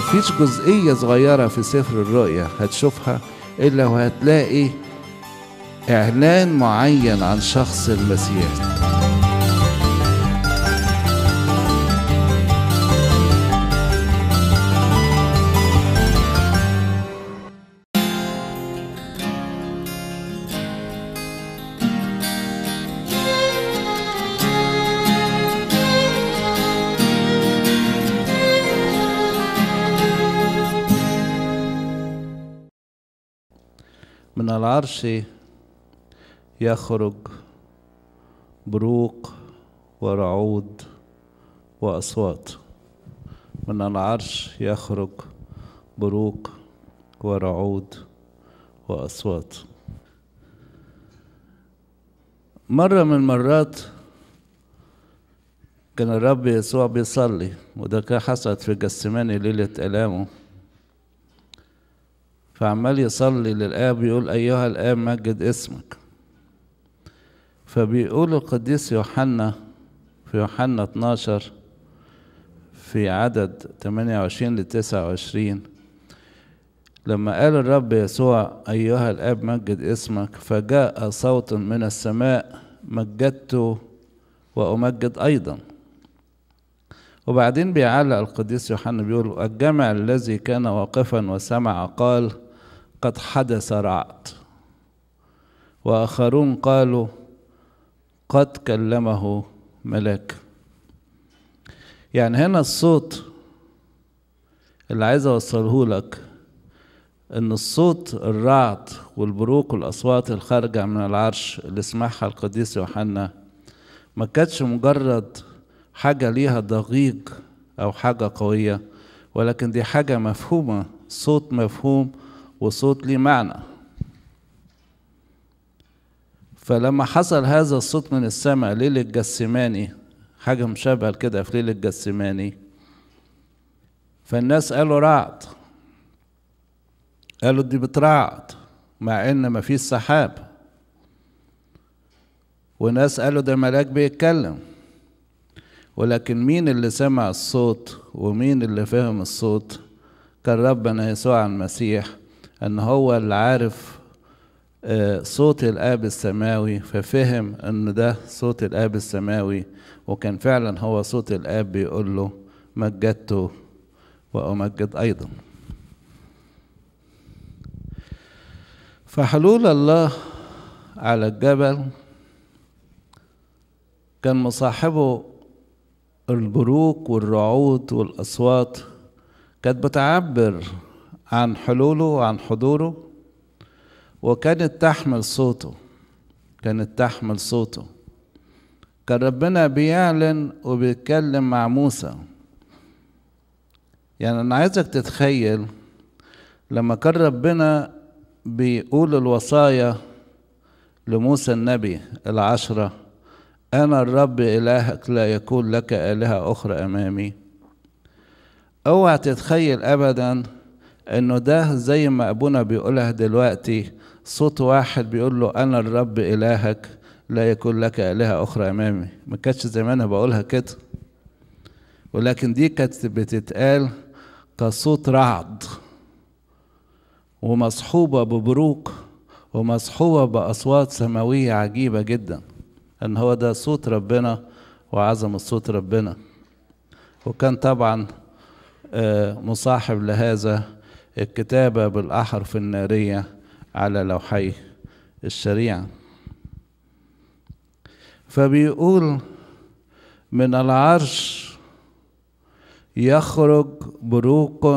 ففيش جزئية صغيرة في سفر الرؤية هتشوفها إلا وهتلاقي إعلان معين عن شخص المسيح العرش يخرج بروق ورعود وأصوات من العرش يخرج بروق ورعود وأصوات مرة من المرات كان الرب يسوع بيصلي وده كان حصلت في جسماني ليلة ألامه فعمال يصلي للآب يقول أيها الآب مجد اسمك فبيقول القديس يوحنا في يوحنا 12 في عدد 28 ل 29 لما قال الرب يسوع أيها الآب مجد اسمك فجاء صوت من السماء مجدت وأمجد أيضا وبعدين بيعلق القديس يوحنا بيقول الجمع الذي كان واقفا وسمع قال قد حدث رعد واخرون قالوا قد كلمه ملاك يعني هنا الصوت اللي عايز اوصله لك ان الصوت الرعد والبروق والاصوات الخارجه من العرش اللي سمعها القديس يوحنا ما كانتش مجرد حاجه ليها ضغيق او حاجه قويه ولكن دي حاجه مفهومه صوت مفهوم وصوت ليه معنى فلما حصل هذا الصوت من السماء ليلة الجسماني حاجة مشابهة كده في ليلة الجسماني فالناس قالوا رعد قالوا دي بترعد مع ان مفيش سحاب وناس قالوا ده ملاك بيتكلم ولكن مين اللي سمع الصوت ومين اللي فهم الصوت كان ربنا يسوع المسيح ان هو اللي عارف آه، صوت الاب السماوي ففهم ان ده صوت الاب السماوي وكان فعلا هو صوت الاب بيقول له مجدته وامجد ايضا فحلول الله على الجبل كان مصاحبه البروق والرعود والاصوات كانت بتعبر عن حلوله وعن حضوره وكانت تحمل صوته كانت تحمل صوته كان ربنا بيعلن وبيتكلم مع موسى يعني أنا عايزك تتخيل لما كان ربنا بيقول الوصايا لموسى النبي العشرة أنا الرب إلهك لا يكون لك آلهة أخرى أمامي اوعى تتخيل أبداً انه ده زي ما ابونا بيقولها دلوقتي صوت واحد بيقول له انا الرب الهك لا يكون لك الهه اخرى امامي ما كانتش زمان بقولها كده ولكن دي كانت بتتقال كصوت رعد ومصحوبه ببروق ومصحوبه باصوات سماويه عجيبه جدا ان هو ده صوت ربنا وعظم صوت ربنا وكان طبعا آه، مصاحب لهذا الكتابة بالأحرف النارية على لوحي الشريعة فبيقول من العرش يخرج بروق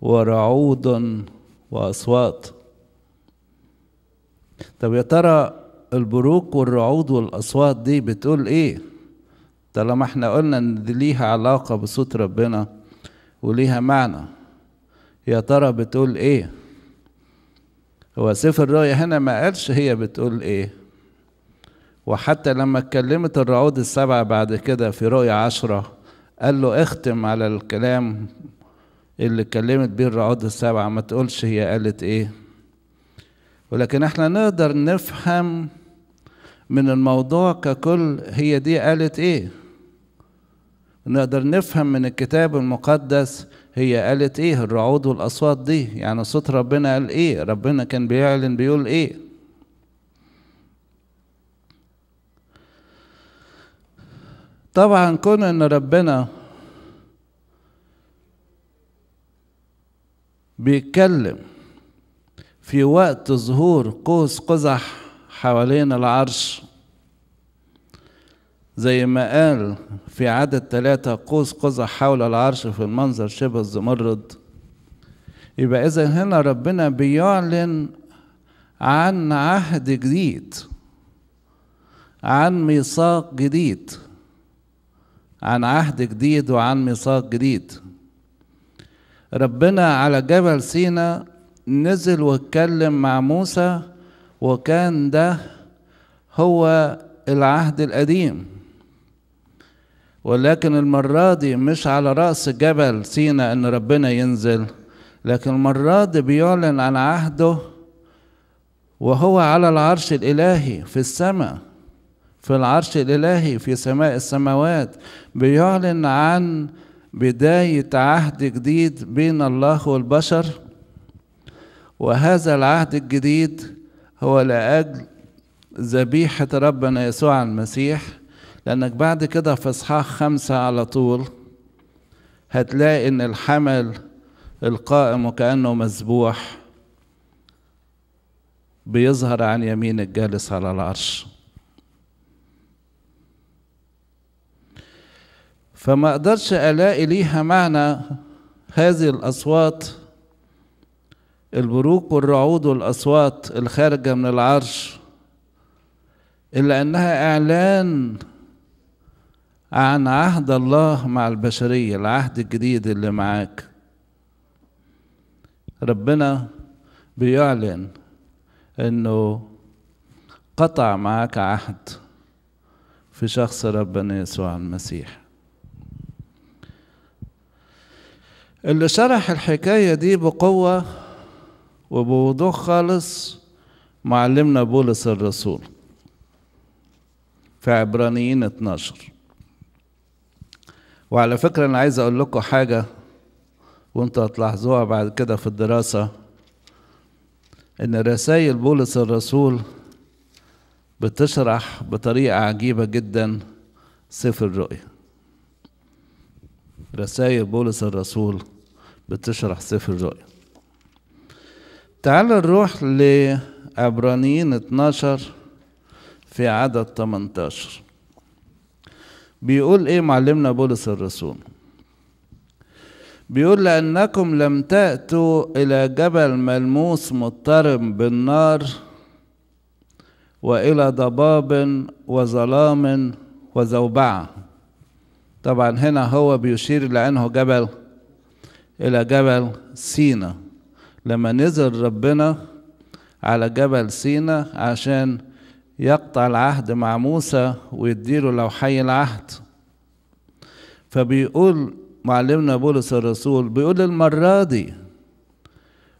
ورعود وأصوات طب يا ترى البروق والرعود والأصوات دي بتقول إيه؟ طالما احنا قلنا إن دي ليها علاقة بصوت ربنا وليها معنى يا ترى بتقول ايه هو سيف الرأي هنا ما قالش هي بتقول ايه وحتى لما اتكلمت الرعود السبعة بعد كده في رؤية عشرة قال له اختم على الكلام اللي اتكلمت بيه الرعود السبعة ما تقولش هي قالت ايه ولكن احنا نقدر نفهم من الموضوع ككل هي دي قالت ايه نقدر نفهم من الكتاب المقدس هي قالت ايه الرعود والاصوات دي يعني صوت ربنا قال ايه ربنا كان بيعلن بيقول ايه طبعا كون ان ربنا بيتكلم في وقت ظهور قوس قزح حوالين العرش زي ما قال في عدد ثلاثة قوس قزح حول العرش في المنظر شبه الزمرد يبقى إذا هنا ربنا بيعلن عن عهد جديد عن ميثاق جديد عن عهد جديد وعن ميثاق جديد ربنا على جبل سينا نزل واتكلم مع موسى وكان ده هو العهد القديم ولكن المرة دي مش على رأس جبل سينا إن ربنا ينزل لكن المرة دي بيعلن عن عهده وهو على العرش الإلهي في السماء في العرش الإلهي في سماء السماوات بيعلن عن بداية عهد جديد بين الله والبشر وهذا العهد الجديد هو لأجل ذبيحة ربنا يسوع المسيح لأنك بعد كده في إصحاح خمسة على طول هتلاقي إن الحمل القائم وكأنه مذبوح بيظهر عن يمين الجالس على العرش فما أقدرش ألاقي ليها معنى هذه الأصوات البروق والرعود والأصوات الخارجة من العرش إلا أنها إعلان عن عهد الله مع البشرية العهد الجديد اللي معاك ربنا بيعلن انه قطع معاك عهد في شخص ربنا يسوع المسيح اللي شرح الحكاية دي بقوة وبوضوح خالص معلمنا بولس الرسول في عبرانيين 12 وعلى فكرة أنا عايز أقول لكم حاجة وأنتوا هتلاحظوها بعد كده في الدراسة إن رسائل بولس الرسول بتشرح بطريقة عجيبة جدا سفر الرؤيا رسائل بولس الرسول بتشرح سفر الرؤيا تعال نروح لعبرانيين 12 في عدد 18 بيقول ايه معلمنا بولس الرسول بيقول لأنكم لم تأتوا إلى جبل ملموس مضطرب بالنار وإلى ضباب وظلام وزوبعة طبعا هنا هو بيشير لأنه جبل إلى جبل سينا لما نزل ربنا على جبل سينا عشان يقطع العهد مع موسى ويديله لوحي العهد فبيقول معلمنا بولس الرسول بيقول المرة دي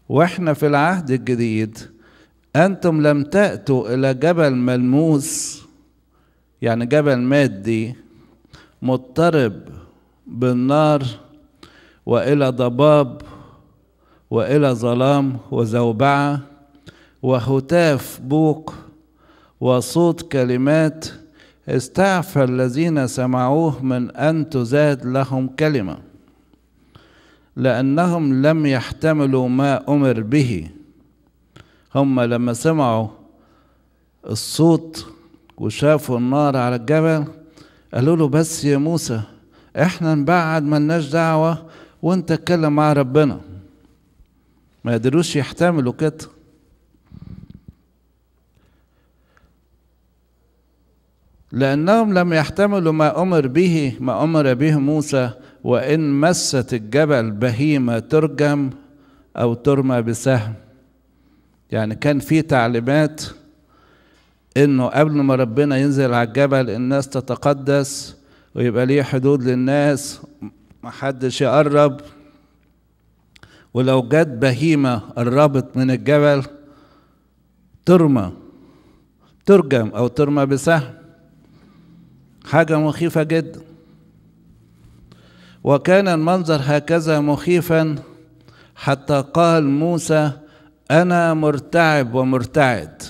واحنا في العهد الجديد انتم لم تأتوا الى جبل ملموس يعني جبل مادي مضطرب بالنار والى ضباب والى ظلام وزوبعه وهتاف بوق وصوت كلمات استعفى الذين سمعوه من أن تزاد لهم كلمة لأنهم لم يحتملوا ما أمر به هم لما سمعوا الصوت وشافوا النار على الجبل قالوا له بس يا موسى احنا نبعد ملناش دعوة وانت اتكلم مع ربنا ما قدروش يحتملوا كده لأنهم لم يحتملوا ما أمر به ما أمر به موسى وإن مست الجبل بهيمة ترجم أو ترمى بسهم يعني كان في تعليمات إنه قبل ما ربنا ينزل على الجبل الناس تتقدس ويبقى ليه حدود للناس محدش يقرب ولو جت بهيمة قربت من الجبل ترمى ترجم أو ترمى بسهم حاجة مخيفة جدا وكان المنظر هكذا مخيفا حتى قال موسى أنا مرتعب ومرتعد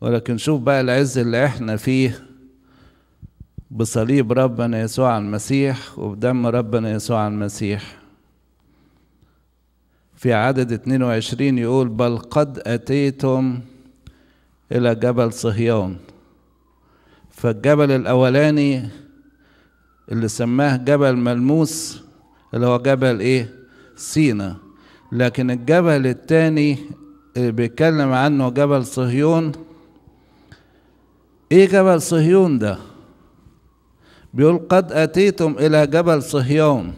ولكن شوف بقى العز اللي احنا فيه بصليب ربنا يسوع المسيح وبدم ربنا يسوع المسيح في عدد 22 يقول بل قد أتيتم إلى جبل صهيون فالجبل الأولاني اللي سماه جبل ملموس اللي هو جبل إيه؟ سينا لكن الجبل الثاني اللي بيتكلم عنه جبل صهيون إيه جبل صهيون ده؟ بيقول قد أتيتم إلى جبل صهيون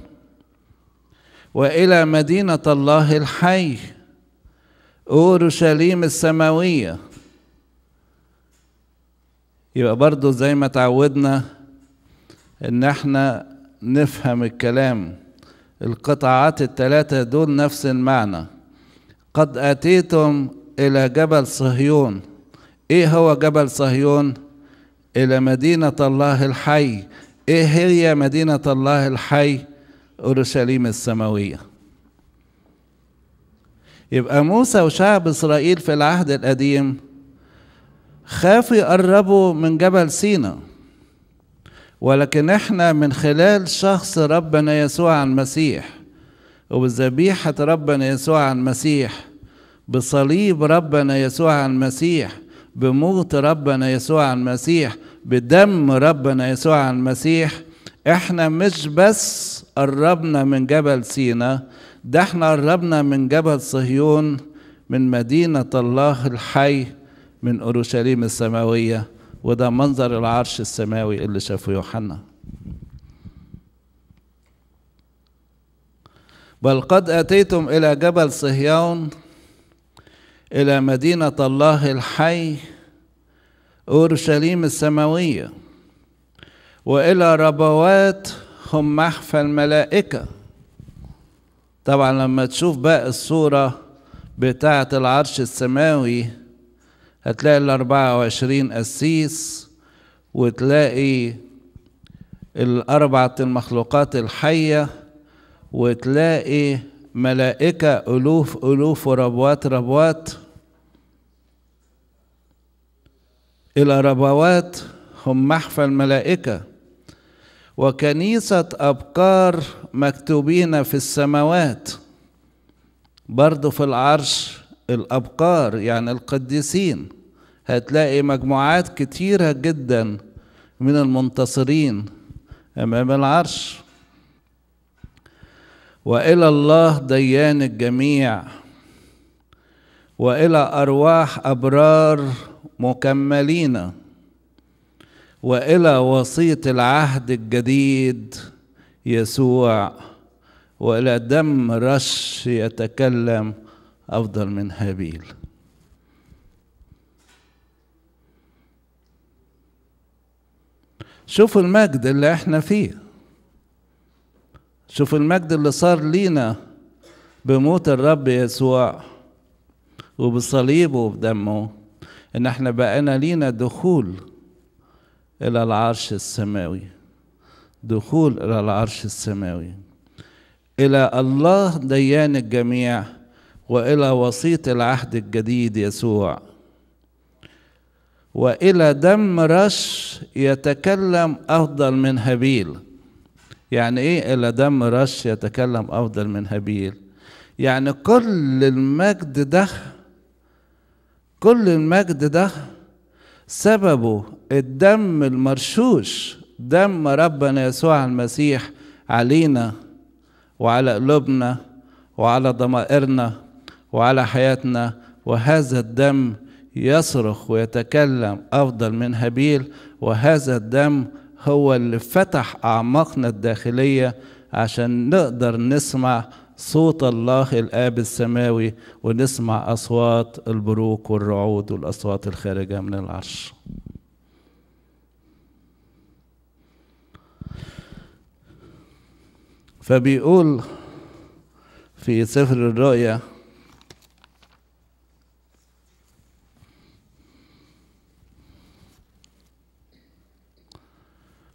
وإلى مدينة الله الحي أورشليم السماوية يبقى برضو زي ما تعودنا ان احنا نفهم الكلام القطعات التلاتة دول نفس المعنى قد أتيتم إلى جبل صهيون إيه هو جبل صهيون؟ إلى مدينة الله الحي إيه هي مدينة الله الحي؟ أورشليم السماوية يبقى موسى وشعب إسرائيل في العهد القديم خافوا يقربوا من جبل سينا ولكن احنا من خلال شخص ربنا يسوع المسيح وبذبيحة ربنا يسوع المسيح بصليب ربنا يسوع المسيح بموت ربنا يسوع المسيح بدم ربنا يسوع المسيح احنا مش بس قربنا من جبل سينا ده احنا قربنا من جبل صهيون من مدينة الله الحي من أورشليم السماوية وده منظر العرش السماوي اللي شافه يوحنا بل قد أتيتم إلى جبل صهيون إلى مدينة الله الحي أورشليم السماوية وإلى ربوات هم محفى الملائكة طبعا لما تشوف بقى الصورة بتاعة العرش السماوي هتلاقي ال 24 قسيس وتلاقي الأربعة المخلوقات الحية وتلاقي ملائكة ألوف ألوف وربوات ربوات الربوات هم محفى الملائكة وكنيسة أبكار مكتوبين في السماوات برضو في العرش الأبقار يعني القديسين هتلاقي مجموعات كتيرة جدا من المنتصرين أمام العرش وإلى الله ديان الجميع وإلى أرواح أبرار مكملين وإلى وصية العهد الجديد يسوع وإلى دم رش يتكلم أفضل من هابيل شوفوا المجد اللي احنا فيه شوفوا المجد اللي صار لينا بموت الرب يسوع وبصليبه وبدمه ان احنا بقينا لينا دخول الى العرش السماوي دخول الى العرش السماوي الى الله ديان الجميع والى وسيط العهد الجديد يسوع والى دم رش يتكلم افضل من هابيل يعني ايه الى دم رش يتكلم افضل من هابيل يعني كل المجد ده كل المجد ده سببه الدم المرشوش دم ربنا يسوع المسيح علينا وعلى قلوبنا وعلى ضمائرنا وعلى حياتنا وهذا الدم يصرخ ويتكلم أفضل من هابيل وهذا الدم هو اللي فتح أعماقنا الداخلية عشان نقدر نسمع صوت الله الآب السماوي ونسمع أصوات البروق والرعود والأصوات الخارجة من العرش فبيقول في سفر الرؤيا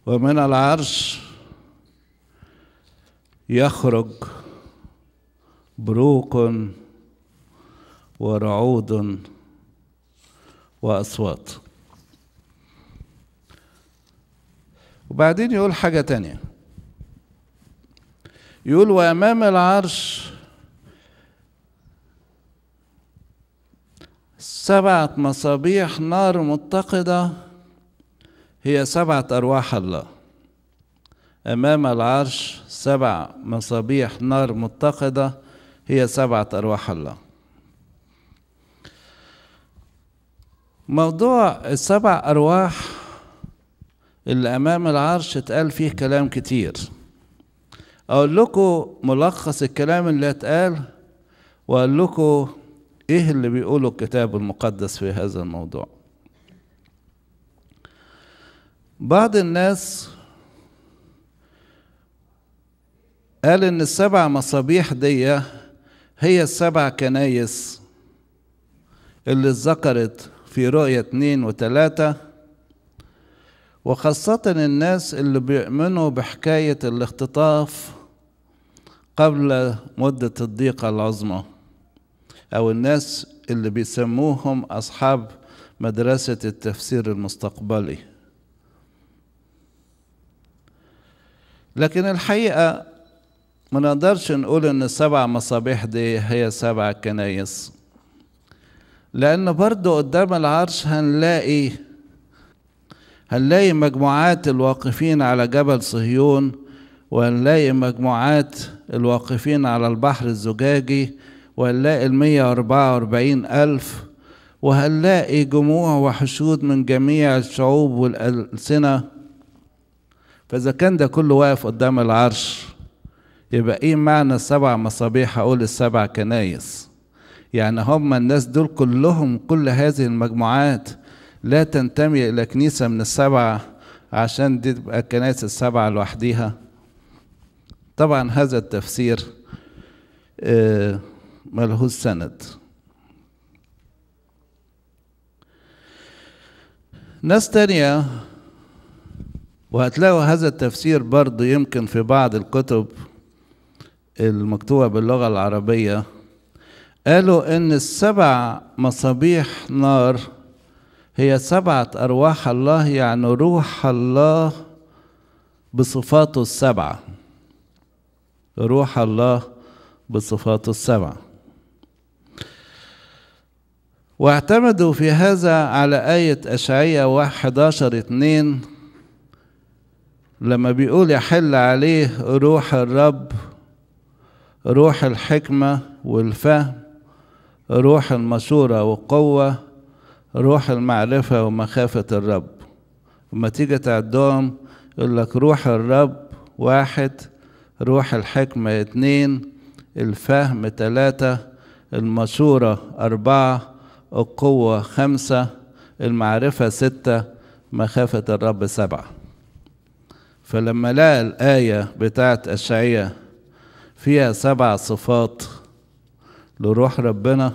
ومن العرش يخرج بروق ورعود وأصوات وبعدين يقول حاجة تانية يقول وأمام العرش سبعة مصابيح نار متقدة هي سبعة أرواح الله أمام العرش سبع مصابيح نار متقدة هي سبعة أرواح الله موضوع السبع أرواح اللي أمام العرش اتقال فيه كلام كتير أقول لكم ملخص الكلام اللي اتقال وأقول لكم إيه اللي بيقوله الكتاب المقدس في هذا الموضوع بعض الناس قال ان السبع مصابيح دي هي السبع كنايس اللي اتذكرت في رؤية اتنين وتلاتة وخاصة الناس اللي بيؤمنوا بحكاية الاختطاف قبل مدة الضيقة العظمى أو الناس اللي بيسموهم أصحاب مدرسة التفسير المستقبلي لكن الحقيقة ما نقدرش نقول ان السبع مصابيح دي هي سبع كنايس لان برضو قدام العرش هنلاقي هنلاقي مجموعات الواقفين على جبل صهيون وهنلاقي مجموعات الواقفين على البحر الزجاجي وهنلاقي المية واربعة وأربعين ألف وهنلاقي جموع وحشود من جميع الشعوب والألسنة فإذا كان ده كله واقف قدام العرش يبقى إيه معنى السبع مصابيح أقول السبع كنايس يعني هم الناس دول كلهم كل هذه المجموعات لا تنتمي إلى كنيسة من السبعة عشان دي تبقى الكنائس السبعة لوحديها طبعا هذا التفسير آه، ملهوش سند ناس تانية وهتلاقوا هذا التفسير برضه يمكن في بعض الكتب المكتوبة باللغة العربية قالوا إن السبع مصابيح نار هي سبعة أرواح الله يعني روح الله بصفاته السبعة روح الله بصفاته السبعة واعتمدوا في هذا على آية أشعية 11 2 لما بيقول يحل عليه روح الرب روح الحكمة والفهم روح المسورة والقوة روح المعرفة ومخافة الرب لما تيجي تعدهم يقول لك روح الرب واحد روح الحكمة اتنين الفهم تلاتة المسورة أربعة القوة خمسة المعرفة ستة مخافة الرب سبعة فلما لقى الآية بتاعت أشعية فيها سبع صفات لروح ربنا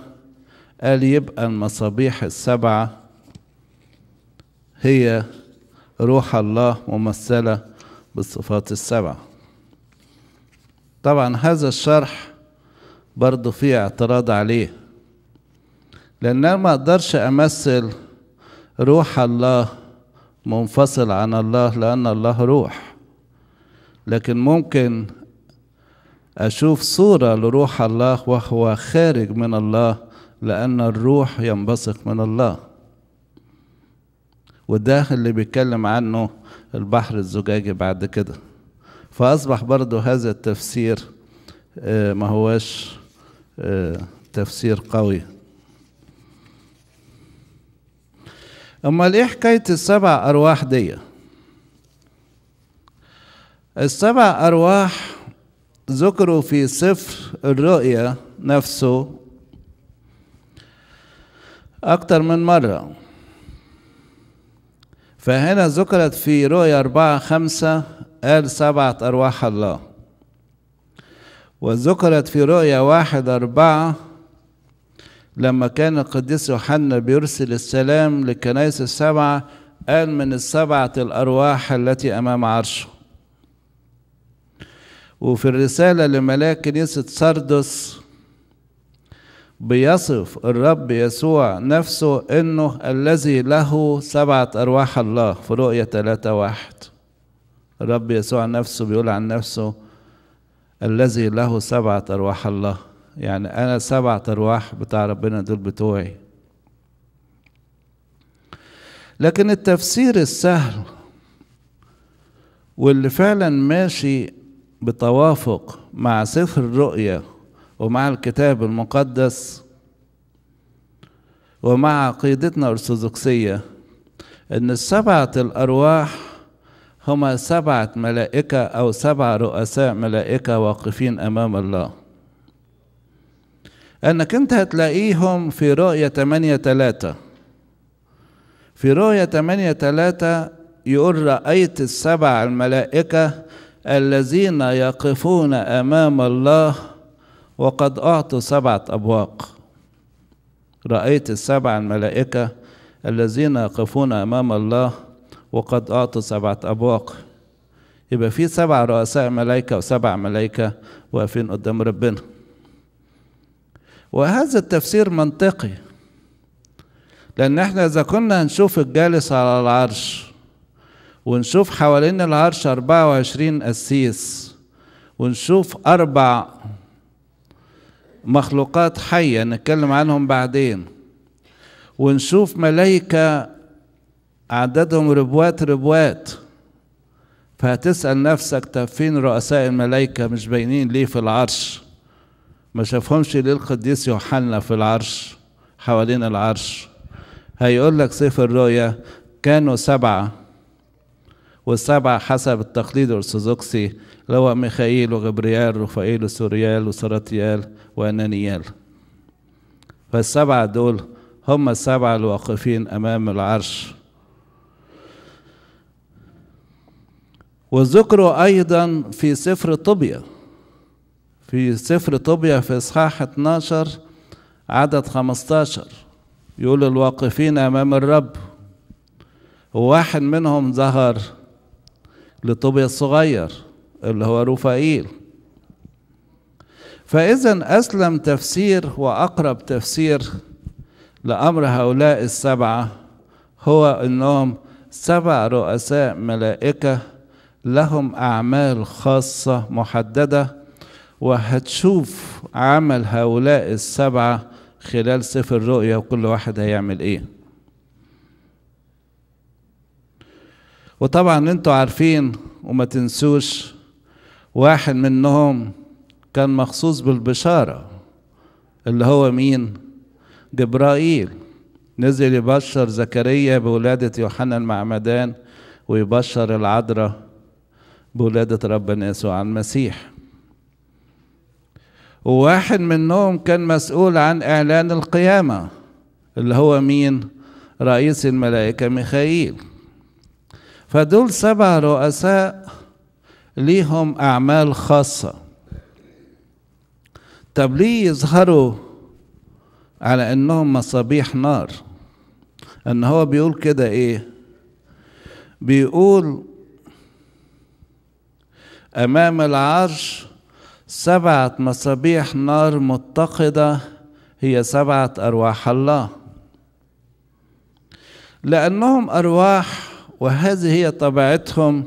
قال يبقى المصابيح السبعة هي روح الله ممثلة بالصفات السبعة طبعا هذا الشرح برضه فيه اعتراض عليه لأن أنا ما أقدرش أمثل روح الله منفصل عن الله لأن الله روح لكن ممكن أشوف صورة لروح الله وهو خارج من الله لأن الروح ينبثق من الله وده اللي بيتكلم عنه البحر الزجاجي بعد كده فأصبح برضو هذا التفسير آه، ما هواش آه، تفسير قوي امال ايه حكايه السبع ارواح دي السبع ارواح ذكروا في سفر الرؤيا نفسه اكتر من مره فهنا ذكرت في رؤيا أربعة خمسة قال سبعة أرواح الله وذكرت في رؤيا واحد أربعة لما كان القديس يوحنا بيرسل السلام للكنائس السبعة قال من السبعة الأرواح التي أمام عرشه وفي الرسالة لملاك كنيسة سردس بيصف الرب يسوع نفسه انه الذي له سبعة ارواح الله في رؤية ثلاثة واحد الرب يسوع نفسه بيقول عن نفسه الذي له سبعة ارواح الله يعني أنا سبعة أرواح بتاع ربنا دول بتوعي لكن التفسير السهل واللي فعلا ماشي بتوافق مع سفر الرؤيا ومع الكتاب المقدس ومع عقيدتنا الأرثوذكسية إن السبعة الأرواح هما سبعة ملائكة أو سبعة رؤساء ملائكة واقفين أمام الله انك انت هتلاقيهم في رؤية 8 3 في رؤية 8 3 يقول رأيت السبع الملائكة الذين يقفون أمام الله وقد أعطوا سبعة أبواق رأيت السبع الملائكة الذين يقفون أمام الله وقد أعطوا سبعة أبواق يبقى في سبع رؤساء ملائكة وسبع ملائكة واقفين قدام ربنا وهذا التفسير منطقي لأن احنا إذا كنا هنشوف الجالس على العرش ونشوف حوالين العرش 24 قسيس ونشوف أربع مخلوقات حية نتكلم عنهم بعدين ونشوف ملايكة عددهم ربوات ربوات فهتسأل نفسك طب فين رؤساء الملايكة مش باينين ليه في العرش ما شافهمش ليه القديس يوحنا في العرش حوالين العرش هيقول لك سيف الرؤيا كانوا سبعة والسبعة حسب التقليد الأرثوذكسي اللي هو ميخائيل وغبريال ورفائيل وسوريال وسراتيال وأنانيال فالسبعة دول هم السبعة الواقفين أمام العرش وذكروا أيضا في سفر طوبيا في سفر طوبيا في إصحاح 12 عدد 15 يقول الواقفين أمام الرب وواحد منهم ظهر لطوبيا الصغير اللي هو روفائيل فإذا أسلم تفسير وأقرب تفسير لأمر هؤلاء السبعة هو أنهم سبع رؤساء ملائكة لهم أعمال خاصة محددة وهتشوف عمل هؤلاء السبعة خلال سفر الرؤيا وكل واحد هيعمل ايه وطبعا انتوا عارفين وما تنسوش واحد منهم كان مخصوص بالبشارة اللي هو مين جبرائيل نزل يبشر زكريا بولادة يوحنا المعمدان ويبشر العذراء بولادة ربنا يسوع المسيح وواحد منهم كان مسؤول عن إعلان القيامة اللي هو مين رئيس الملائكة ميخائيل فدول سبع رؤساء ليهم أعمال خاصة طب ليه يظهروا على انهم مصابيح نار ان هو بيقول كده ايه بيقول امام العرش سبعة مصابيح نار متقدة هي سبعة أرواح الله لأنهم أرواح وهذه هي طبيعتهم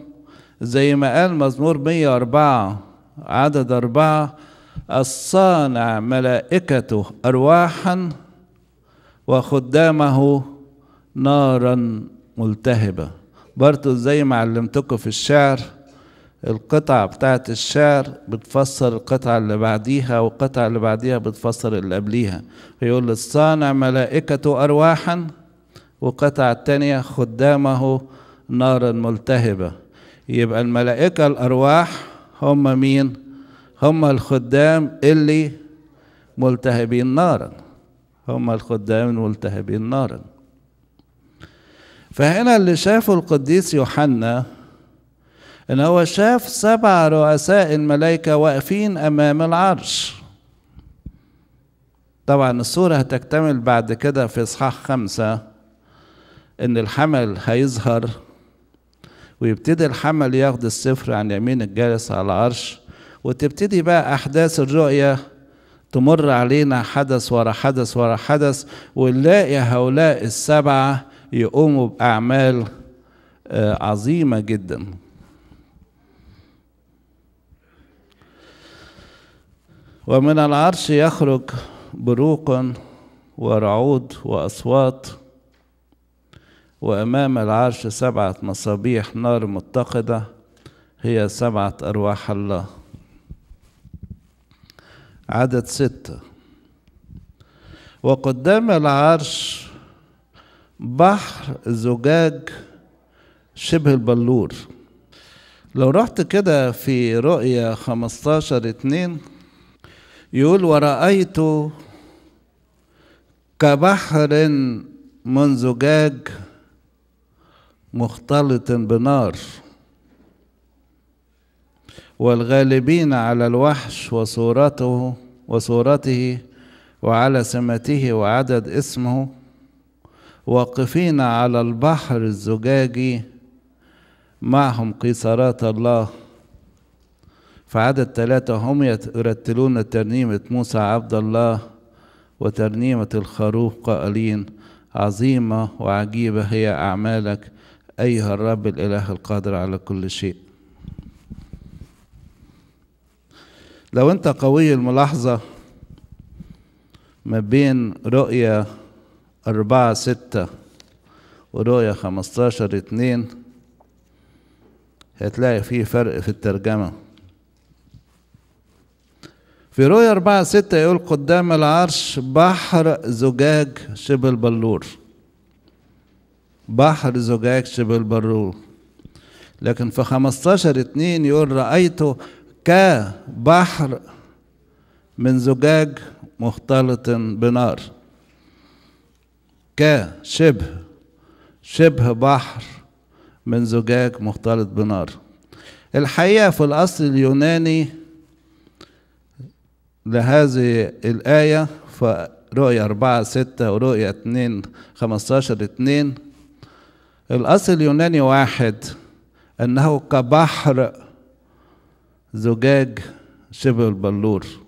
زي ما قال مزمور 104 عدد أربعة الصانع ملائكته أرواحا وخدامه نارا ملتهبة برضو زي ما علمتكم في الشعر القطع بتاعت الشعر بتفسر القطعة اللي بعديها والقطعة اللي بعديها بتفسر اللي قبليها فيقول الصانع ملائكة أرواحا وقطعة التانية خدامه نارا ملتهبة يبقى الملائكة الأرواح هم مين؟ هم الخدام اللي ملتهبين نارا هم الخدام الملتهبين نارا فهنا اللي شافه القديس يوحنا ان هو شاف سبع رؤساء الملائكه واقفين امام العرش طبعا الصوره هتكتمل بعد كده في اصحاح خمسه ان الحمل هيظهر ويبتدي الحمل ياخد السفر عن يمين الجالس على العرش وتبتدي بقى احداث الرؤيه تمر علينا حدث ورا حدث ورا حدث ونلاقي هؤلاء السبعه يقوموا باعمال آه، عظيمه جدا ومن العرش يخرج بروق ورعود وأصوات وأمام العرش سبعة مصابيح نار متقدة هي سبعة أرواح الله عدد ستة وقدام العرش بحر زجاج شبه البلور لو رحت كده في رؤية خمستاشر اتنين يقول ورأيت كبحر من زجاج مختلط بنار والغالبين على الوحش وصورته وصورته وعلى سمته وعدد اسمه واقفين على البحر الزجاجي معهم قيصرات الله في عدد ثلاثة هم يرتلون ترنيمة موسى عبد الله وترنيمة الخروف قائلين عظيمة وعجيبة هي أعمالك أيها الرب الإله القادر على كل شيء لو أنت قوي الملاحظة ما بين رؤية أربعة ستة ورؤية خمستاشر اتنين هتلاقي فيه فرق في الترجمة في رؤيا أربعة ستة يقول قدام العرش بحر زجاج شبه البلور بحر زجاج شبه البلور لكن في 15 اتنين يقول رأيته كبحر من زجاج مختلط بنار كشبه شبه بحر من زجاج مختلط بنار الحقيقة في الأصل اليوناني لهذه الآية فرؤية 4 6 ورؤية 2 15 2 الأصل اليوناني واحد أنه كبحر زجاج شبه البلور